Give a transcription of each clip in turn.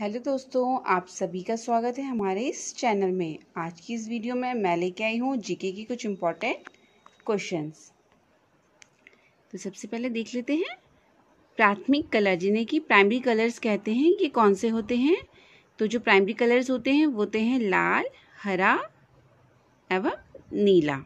hello दोस्तों आप सभी का स्वागत है हमारे इस चैनल में आज की इस वीडियो में मैं लेके आई हूँ जीके की कुछ इम्पोर्टेंट क्वेश्चंस तो सबसे पहले देख लेते हैं प्राथमिक कलर जिन्हें कि प्राइमरी कलर्स कहते हैं ये कौन से होते हैं तो जो प्राइमरी कलर्स होते हैं वो होते हैं लाल हरा एवं नीला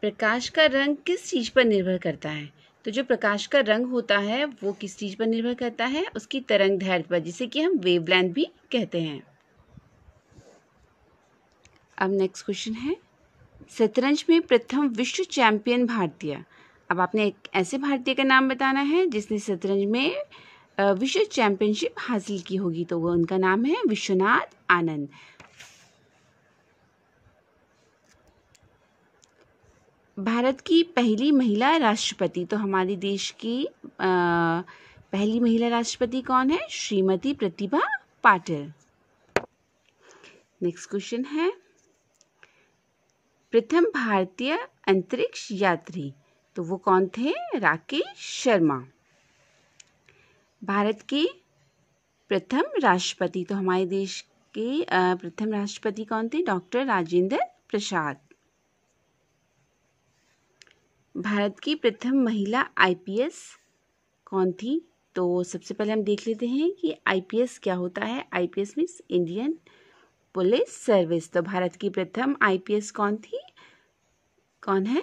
प्रकाश का रंग किस चीज़ पर निर्भर करता है तो जो प्रकाश का रंग होता है वो किस चीज़ पर निर्भर करता है उसकी तरंग धैर्य पर जिसे कि हम वेवलेंथ भी कहते हैं अब नेक्स्ट क्वेश्चन है शतरंज में प्रथम विश्व चैंपियन भारतीय अब आपने एक ऐसे भारतीय का नाम बताना है जिसने शतरंज में विश्व चैंपियनशिप हासिल की होगी तो वो उनका नाम है विश्वनाथ आनंद भारत की पहली महिला राष्ट्रपति तो हमारे देश की आ, पहली महिला राष्ट्रपति कौन है श्रीमती प्रतिभा पाटिल नेक्स्ट क्वेश्चन है प्रथम भारतीय अंतरिक्ष यात्री तो वो कौन थे राकेश शर्मा भारत के प्रथम राष्ट्रपति तो हमारे देश के प्रथम राष्ट्रपति कौन थे डॉक्टर राजेंद्र प्रसाद भारत की प्रथम महिला आईपीएस कौन थी तो सबसे पहले हम देख लेते हैं कि आईपीएस क्या होता है IPS means Indian police service तो भारत की प्रथम आईपीएस कौन थी कौन है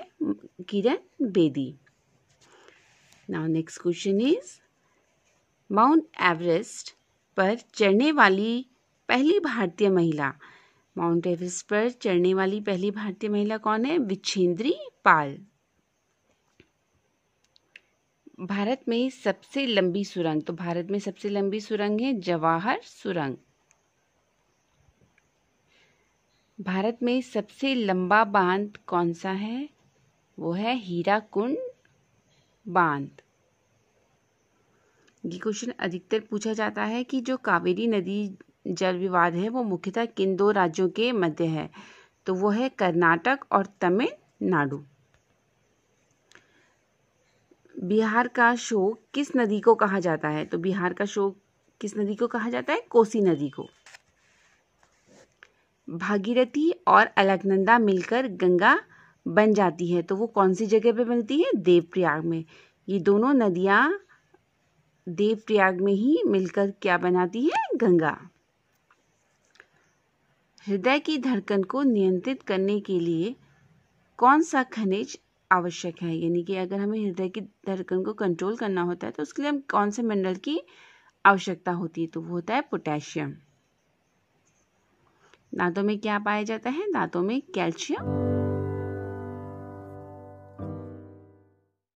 Kiran Bedi now next question is Mount Everest पर चढ़ने वाली पहली भारतीय महिला माउंट एवरेस्ट पर चढ़ने वाली पहली भारतीय महिला कौन है विछेंद्री पाल भारत में सबसे लंबी सुरंग तो भारत में सबसे लंबी सुरंग है जवाहर सुरंग भारत में सबसे लंबा बांध कौन सा है वो है हीरा कुंड बांध ये क्वेश्चन अधिकतर पूछा जाता है कि जो कावेरी नदी जल विवाद है वो मुख्यतः किन दो राज्यों के मध्य है तो वो है कर्नाटक और तमिलनाडु बिहार का शोक किस नदी को कहा जाता है तो बिहार का शोक किस नदी को कहा जाता है कोसी नदी को भागीरथी और अलकनंदा मिलकर गंगा बन जाती है तो वो कौन सी जगह पे बनती है देवप्रयाग में ये दोनों नदियाँ देवप्रयाग में ही मिलकर क्या बनाती है गंगा हृदय की धड़कन को नियंत्रित करने के लिए कौन सा खनिज आवश्यक है यानी कि अगर हमें हृदय की धड़कन को कंट्रोल करना होता है तो उसके लिए हम कौन से मिनरल की आवश्यकता होती है तो वो होता है पोटेशियम दांतों में क्या पाया जाता है दांतों में कैल्शियम